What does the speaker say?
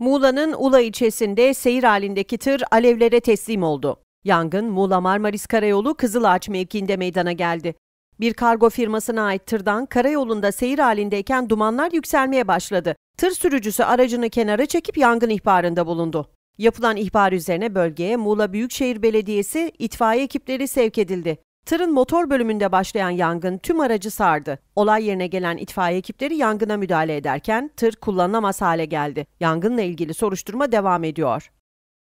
Muğla'nın Ula ilçesinde seyir halindeki tır alevlere teslim oldu. Yangın Muğla Marmaris Karayolu Kızılağaç mevkiinde meydana geldi. Bir kargo firmasına ait tırdan karayolunda seyir halindeyken dumanlar yükselmeye başladı. Tır sürücüsü aracını kenara çekip yangın ihbarında bulundu. Yapılan ihbar üzerine bölgeye Muğla Büyükşehir Belediyesi itfaiye ekipleri sevk edildi. Tırın motor bölümünde başlayan yangın tüm aracı sardı. Olay yerine gelen itfaiye ekipleri yangına müdahale ederken tır kullanılamaz hale geldi. Yangınla ilgili soruşturma devam ediyor.